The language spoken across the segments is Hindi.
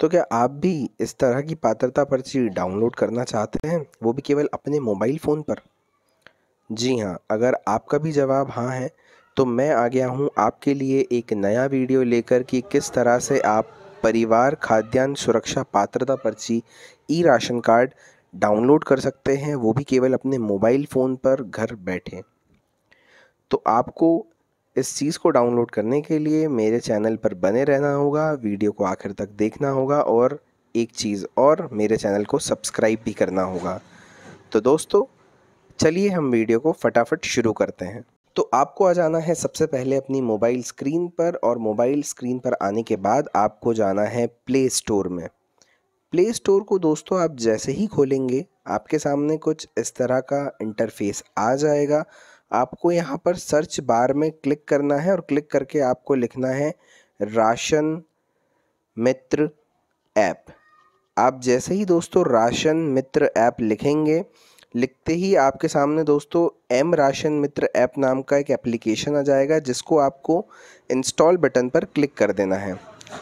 तो क्या आप भी इस तरह की पात्रता पर्ची डाउनलोड करना चाहते हैं वो भी केवल अपने मोबाइल फ़ोन पर जी हाँ अगर आपका भी जवाब हाँ है तो मैं आ गया हूँ आपके लिए एक नया वीडियो लेकर कि किस तरह से आप परिवार खाद्यान्न सुरक्षा पात्रता पर्ची ई राशन कार्ड डाउनलोड कर सकते हैं वो भी केवल अपने मोबाइल फ़ोन पर घर बैठे तो आपको इस चीज़ को डाउनलोड करने के लिए मेरे चैनल पर बने रहना होगा वीडियो को आखिर तक देखना होगा और एक चीज़ और मेरे चैनल को सब्सक्राइब भी करना होगा तो दोस्तों चलिए हम वीडियो को फटाफट शुरू करते हैं तो आपको आ जाना है सबसे पहले अपनी मोबाइल स्क्रीन पर और मोबाइल स्क्रीन पर आने के बाद आपको जाना है प्ले स्टोर में प्ले स्टोर को दोस्तों आप जैसे ही खोलेंगे आपके सामने कुछ इस तरह का इंटरफेस आ जाएगा आपको यहाँ पर सर्च बार में क्लिक करना है और क्लिक करके आपको लिखना है राशन मित्र ऐप आप जैसे ही दोस्तों राशन मित्र ऐप लिखेंगे लिखते ही आपके सामने दोस्तों एम राशन मित्र ऐप नाम का एक एप्लीकेशन आ जाएगा जिसको आपको इंस्टॉल बटन पर क्लिक कर देना है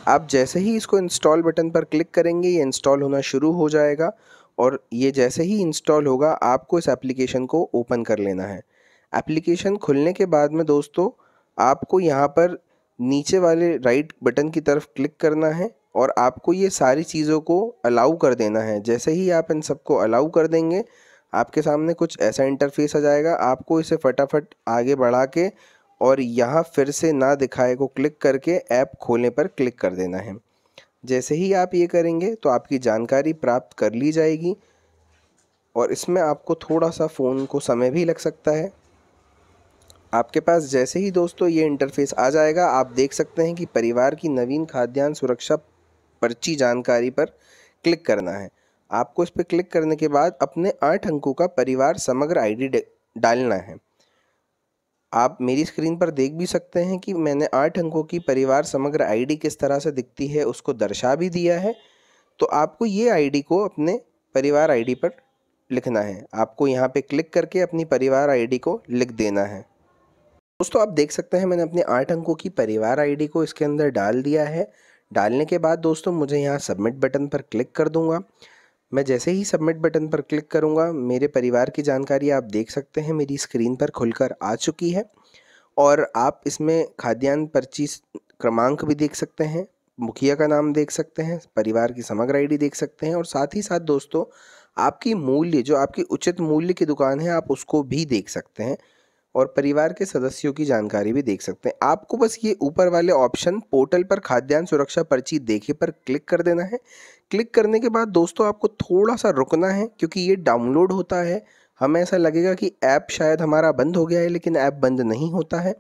आप जैसे ही इसको इंस्टॉल बटन पर क्लिक करेंगे ये इंस्टॉल होना शुरू हो जाएगा और ये जैसे ही इंस्टॉल होगा आपको इस एप्लीकेशन को ओपन कर लेना है एप्लीकेशन खुलने के बाद में दोस्तों आपको यहाँ पर नीचे वाले राइट बटन की तरफ क्लिक करना है और आपको ये सारी चीज़ों को अलाउ कर देना है जैसे ही आप इन सबको अलाउ कर देंगे आपके सामने कुछ ऐसा इंटरफेस आ जाएगा आपको इसे फटाफट आगे बढ़ा के और यहाँ फिर से ना दिखाए को क्लिक करके ऐप खोलने पर क्लिक कर देना है जैसे ही आप ये करेंगे तो आपकी जानकारी प्राप्त कर ली जाएगी और इसमें आपको थोड़ा सा फ़ोन को समय भी लग सकता है आपके पास जैसे ही दोस्तों ये इंटरफेस आ जाएगा आप देख सकते हैं कि परिवार की नवीन खाद्यान्न सुरक्षा पर्ची जानकारी पर क्लिक करना है आपको इस पर क्लिक करने के बाद अपने आठ अंकों का परिवार समग्र आईडी डालना है आप मेरी स्क्रीन पर देख भी सकते हैं कि मैंने आठ अंकों की परिवार समग्र आईडी किस तरह से दिखती है उसको दर्शा भी दिया है तो आपको ये आईडी को अपने परिवार आईडी पर लिखना है आपको यहाँ पे क्लिक करके अपनी परिवार आईडी को लिख देना है दोस्तों आप देख सकते हैं मैंने अपने आठ अंकों की परिवार आईडी को इसके अंदर डाल दिया है डालने के बाद दोस्तों मुझे यहाँ सबमिट बटन पर क्लिक कर दूंगा मैं जैसे ही सबमिट बटन पर क्लिक करूंगा मेरे परिवार की जानकारी आप देख सकते हैं मेरी स्क्रीन पर खुलकर आ चुकी है और आप इसमें खाद्यान्न पर्ची क्रमांक भी देख सकते हैं मुखिया का नाम देख सकते हैं परिवार की समग्र आईडी देख सकते हैं और साथ ही साथ दोस्तों आपकी मूल्य जो आपकी उचित मूल्य की दुकान है आप उसको भी देख सकते हैं और परिवार के सदस्यों की जानकारी भी देख सकते हैं आपको बस ये ऊपर वाले ऑप्शन पोर्टल पर खाद्यान्न सुरक्षा पर्ची देखे पर क्लिक कर देना है क्लिक करने के बाद दोस्तों आपको थोड़ा सा रुकना है क्योंकि ये डाउनलोड होता है हमें ऐसा लगेगा कि ऐप शायद हमारा बंद हो गया है लेकिन ऐप बंद नहीं होता है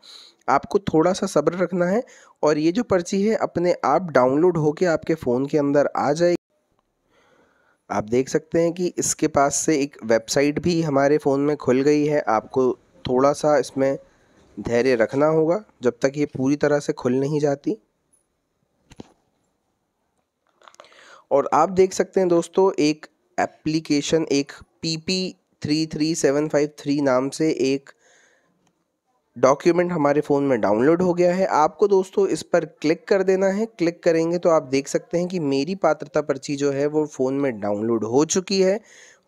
आपको थोड़ा सा सब्र रखना है और ये जो पर्ची है अपने आप डाउनलोड होके आपके फ़ोन के अंदर आ जाएगी आप देख सकते हैं कि इसके पास से एक वेबसाइट भी हमारे फ़ोन में खुल गई है आपको थोड़ा सा इसमें धैर्य रखना होगा जब तक ये पूरी तरह से खुल नहीं जाती और आप देख सकते हैं दोस्तों एक एप्लीकेशन एक P P three three seven five three नाम से एक डॉक्यूमेंट हमारे फ़ोन में डाउनलोड हो गया है आपको दोस्तों इस पर क्लिक कर देना है क्लिक करेंगे तो आप देख सकते हैं कि मेरी पात्रता पर्ची जो है वो फ़ोन में डाउनलोड हो चुकी है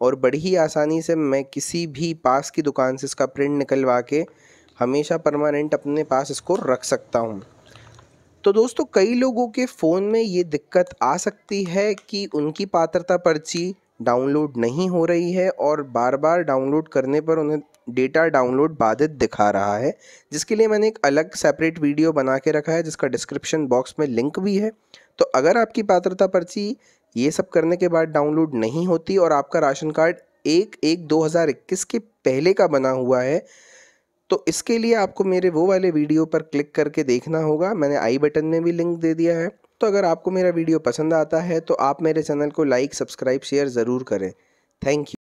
और बड़ी ही आसानी से मैं किसी भी पास की दुकान से इसका प्रिंट निकलवा के हमेशा परमानेंट अपने पास इसको रख सकता हूँ तो दोस्तों कई लोगों के फ़ोन में ये दिक्कत आ सकती है कि उनकी पात्रता पर्ची डाउनलोड नहीं हो रही है और बार बार डाउनलोड करने पर उन्हें डेटा डाउनलोड बाधित दिखा रहा है जिसके लिए मैंने एक अलग सेपरेट वीडियो बना के रखा है जिसका डिस्क्रिप्शन बॉक्स में लिंक भी है तो अगर आपकी पात्रता पर्ची ये सब करने के बाद डाउनलोड नहीं होती और आपका राशन कार्ड एक एक दो हज़ार इक्कीस के पहले का बना हुआ है तो इसके लिए आपको मेरे वो वाले वीडियो पर क्लिक करके देखना होगा मैंने आई बटन में भी लिंक दे दिया है तो अगर आपको मेरा वीडियो पसंद आता है तो आप मेरे चैनल को लाइक सब्सक्राइब शेयर ज़रूर करें थैंक यू